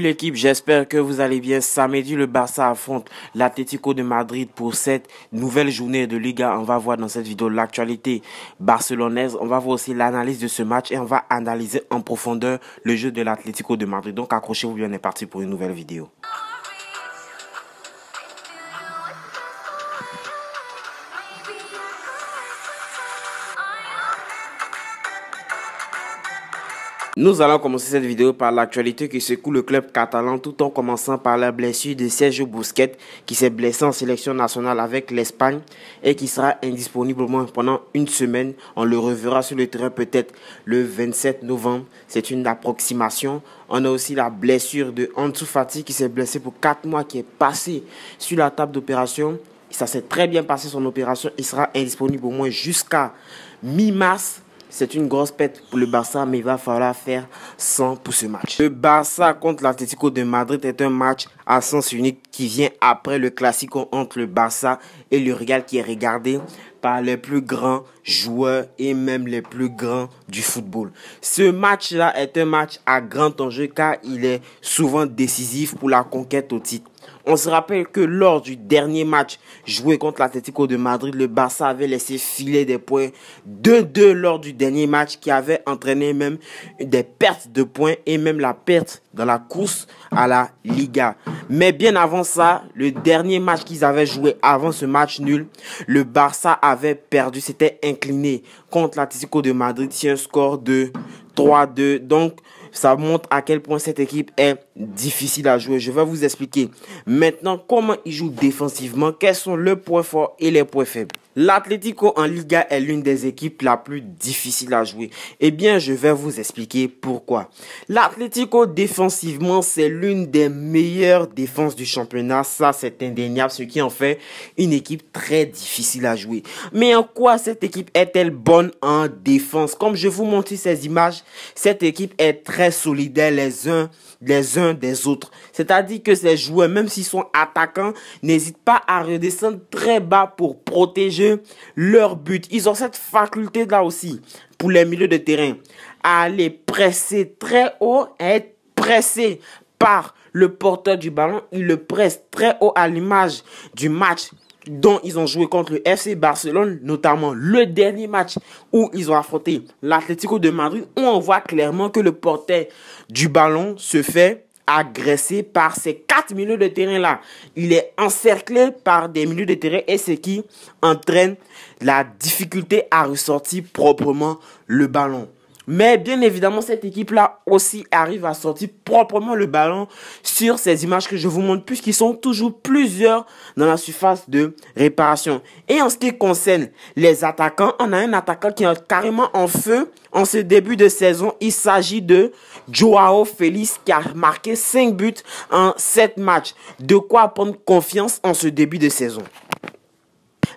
l'équipe, j'espère que vous allez bien. Samedi, le Barça affronte l'Atlético de Madrid pour cette nouvelle journée de Liga. On va voir dans cette vidéo l'actualité barcelonaise. On va voir aussi l'analyse de ce match et on va analyser en profondeur le jeu de l'Atlético de Madrid. Donc accrochez-vous bien, on est parti pour une nouvelle vidéo. Nous allons commencer cette vidéo par l'actualité qui secoue le club catalan tout en commençant par la blessure de Sergio Busquets qui s'est blessé en sélection nationale avec l'Espagne et qui sera indisponible au moins pendant une semaine. On le reverra sur le terrain peut-être le 27 novembre. C'est une approximation. On a aussi la blessure de Ansu Fati qui s'est blessé pour 4 mois qui est passé sur la table d'opération. Ça s'est très bien passé son opération. Il sera indisponible au moins jusqu'à mi-mars. C'est une grosse perte pour le Barça, mais il va falloir faire 100 pour ce match. Le Barça contre l'Atlético de Madrid est un match à sens unique qui vient après le classique entre le Barça et le Real qui est regardé par les plus grands joueurs et même les plus grands du football. Ce match-là est un match à grand enjeu car il est souvent décisif pour la conquête au titre. On se rappelle que lors du dernier match joué contre l'Atlético de Madrid, le Barça avait laissé filer des points 2-2 lors du dernier match qui avait entraîné même des pertes de points et même la perte dans la course à la Liga. Mais bien avant ça, le dernier match qu'ils avaient joué avant ce match nul, le Barça avait perdu, s'était incliné contre l'Atlético de Madrid sur un score de 3-2. Donc, ça montre à quel point cette équipe est difficile à jouer. Je vais vous expliquer maintenant comment ils jouent défensivement, quels sont leurs points forts et les points faibles. L'Atlético en Liga est l'une des équipes la plus difficile à jouer. Eh bien, je vais vous expliquer pourquoi. L'Atlético défensivement, c'est l'une des meilleures défenses du championnat. Ça, c'est indéniable, ce qui en fait une équipe très difficile à jouer. Mais en quoi cette équipe est-elle bonne en défense Comme je vous montre ces images, cette équipe est très solidaire les uns, les uns des autres. C'est-à-dire que ces joueurs, même s'ils sont attaquants, n'hésitent pas à redescendre très bas pour protéger leur but. Ils ont cette faculté-là aussi pour les milieux de terrain. À aller presser très haut et être pressé par le porteur du ballon. Ils le pressent très haut à l'image du match dont ils ont joué contre le FC Barcelone, notamment le dernier match où ils ont affronté l'Atlético de Madrid, où on voit clairement que le porteur du ballon se fait agressé par ces quatre milieux de terrain là. Il est encerclé par des milieux de terrain et ce qui entraîne la difficulté à ressortir proprement le ballon. Mais bien évidemment, cette équipe-là aussi arrive à sortir proprement le ballon sur ces images que je vous montre, puisqu'ils sont toujours plusieurs dans la surface de réparation. Et en ce qui concerne les attaquants, on a un attaquant qui est carrément en feu en ce début de saison. Il s'agit de Joao Félix qui a marqué 5 buts en 7 matchs. De quoi prendre confiance en ce début de saison.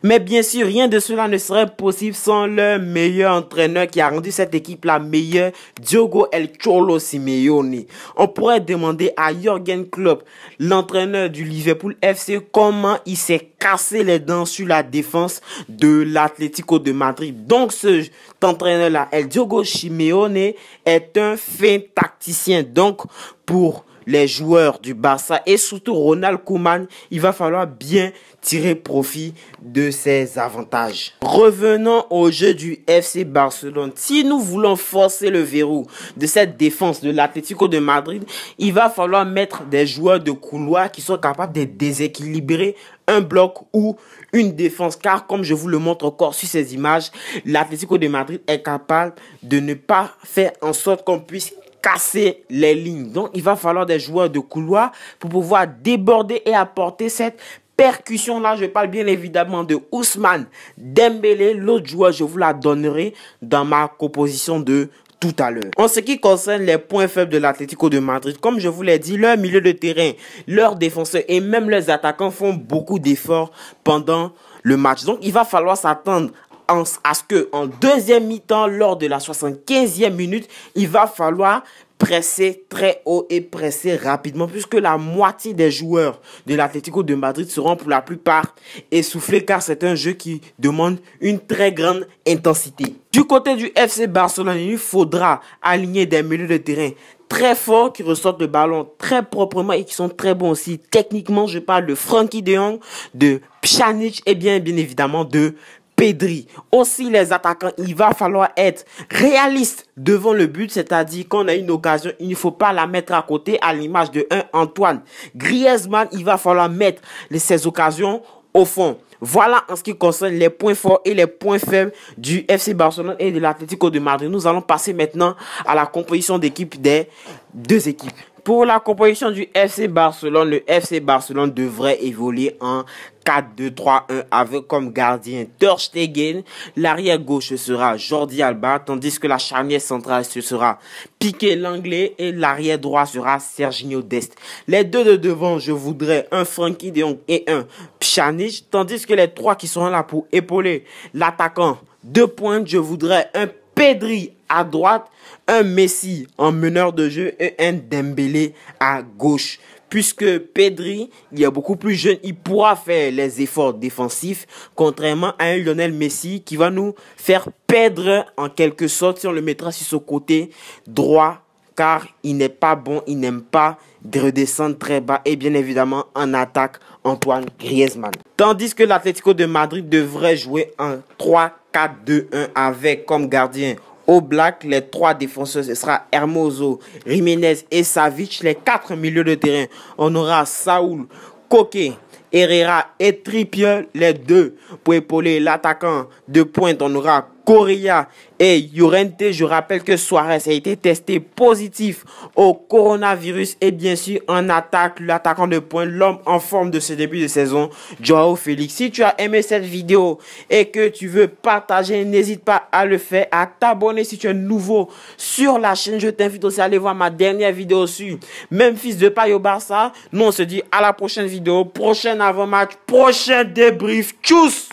Mais bien sûr, rien de cela ne serait possible sans le meilleur entraîneur qui a rendu cette équipe la meilleure, Diogo El Cholo Simeone. On pourrait demander à Jürgen Klopp, l'entraîneur du Liverpool FC, comment il s'est cassé les dents sur la défense de l'Atlético de Madrid. Donc cet entraîneur-là, El Diogo Simeone, est un fin tacticien. Donc pour les joueurs du Barça et surtout Ronald Koeman, il va falloir bien tirer profit de ses avantages. Revenons au jeu du FC Barcelone. Si nous voulons forcer le verrou de cette défense de l'Atlético de Madrid, il va falloir mettre des joueurs de couloir qui sont capables de déséquilibrer un bloc ou une défense. Car comme je vous le montre encore sur ces images, l'Atlético de Madrid est capable de ne pas faire en sorte qu'on puisse casser les lignes. Donc, il va falloir des joueurs de couloir pour pouvoir déborder et apporter cette percussion là, je parle bien évidemment de Ousmane Dembélé, l'autre joueur, je vous la donnerai dans ma composition de tout à l'heure. En ce qui concerne les points faibles de l'Atlético de Madrid, comme je vous l'ai dit, leur milieu de terrain, leurs défenseurs et même leurs attaquants font beaucoup d'efforts pendant le match. Donc il va falloir s'attendre à ce que en deuxième mi-temps, lors de la 75e minute, il va falloir presser très haut et presser rapidement puisque la moitié des joueurs de l'Atlético de Madrid seront pour la plupart essoufflés car c'est un jeu qui demande une très grande intensité. Du côté du FC Barcelone, il faudra aligner des milieux de terrain très forts qui ressortent le ballon très proprement et qui sont très bons aussi. Techniquement, je parle de Frankie de Jong, de Pjanic et bien, bien évidemment de Pedri. Aussi les attaquants, il va falloir être réaliste devant le but, c'est-à-dire qu'on a une occasion, il ne faut pas la mettre à côté à l'image de un Antoine. Griezmann, il va falloir mettre ses occasions au fond. Voilà en ce qui concerne les points forts et les points faibles du FC Barcelone et de l'Atlético de Madrid. Nous allons passer maintenant à la composition d'équipe des deux équipes. Pour la composition du FC Barcelone, le FC Barcelone devrait évoluer en 4-2-3-1 avec comme gardien Ter Stegen. L'arrière gauche sera Jordi Alba, tandis que la charnière centrale ce sera Piqué l'anglais et l'arrière droit sera Serginho Dest. Les deux de devant, je voudrais un Frankie de et un Pjanic, tandis que les trois qui seront là pour épauler l'attaquant de pointe, je voudrais un Pedri à droite, un Messi en meneur de jeu et un Dembélé à gauche. Puisque Pedri, il est beaucoup plus jeune, il pourra faire les efforts défensifs, contrairement à un Lionel Messi qui va nous faire perdre en quelque sorte si on le mettra sur ce côté droit car il n'est pas bon, il n'aime pas de redescendre très bas et bien évidemment en attaque Antoine Griezmann. Tandis que l'Atlético de Madrid devrait jouer en 3-4-2-1 avec comme gardien au Black, les trois défenseurs, ce sera Hermoso, Jiménez et Savic. Les quatre milieux de terrain, on aura Saoul, Koke, Herrera et Trippier, les deux. Pour épauler l'attaquant de pointe, on aura Correa et Llorente. Je rappelle que Suarez a été testé positif au coronavirus et bien sûr en attaque, l'attaquant de point, l'homme en forme de ce début de saison, Joao Félix. Si tu as aimé cette vidéo et que tu veux partager, n'hésite pas à le faire, à t'abonner si tu es nouveau sur la chaîne. Je t'invite aussi à aller voir ma dernière vidéo sur fils de Payo Barça. Nous, on se dit à la prochaine vidéo, prochain avant-match, prochain débrief. Tchuss!